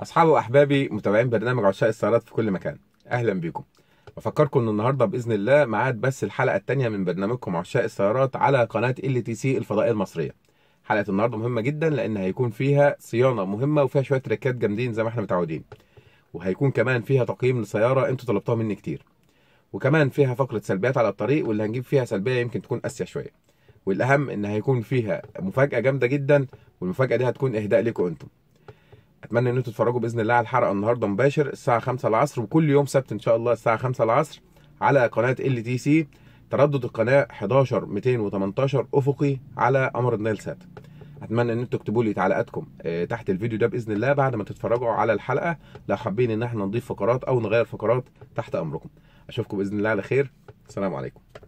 اصحابي واحبابي متابعين برنامج عشاق السيارات في كل مكان اهلا بيكم بفكركم ان النهارده باذن الله معاد بس الحلقه الثانيه من برنامجكم عشاق السيارات على قناه ال تي سي الفضائيه المصريه حلقه النهارده مهمه جدا لان هيكون فيها صيانه مهمه وفيها شويه تريكات جامدين زي ما احنا متعودين وهيكون كمان فيها تقييم لسياره انتوا طلبتوها مني كتير وكمان فيها فقره سلبيات على الطريق واللي هنجيب فيها سلبيه يمكن تكون قاسيه شويه والاهم ان هيكون فيها مفاجاه جامده جدا والمفاجاه دي هتكون اهداء لكم انتم اتمنى ان انتم تتفرجوا باذن الله على الحلقه النهارده مباشر الساعه 5 العصر وكل يوم سبت ان شاء الله الساعه 5 العصر على قناه ال تي سي تردد القناه 11 218 افقي على قمر النيل سات اتمنى ان انتم تكتبوا لي تعليقاتكم آه، تحت الفيديو ده باذن الله بعد ما تتفرجوا على الحلقه لو حابين ان احنا نضيف فقرات او نغير فقرات تحت امركم اشوفكم باذن الله على خير السلام عليكم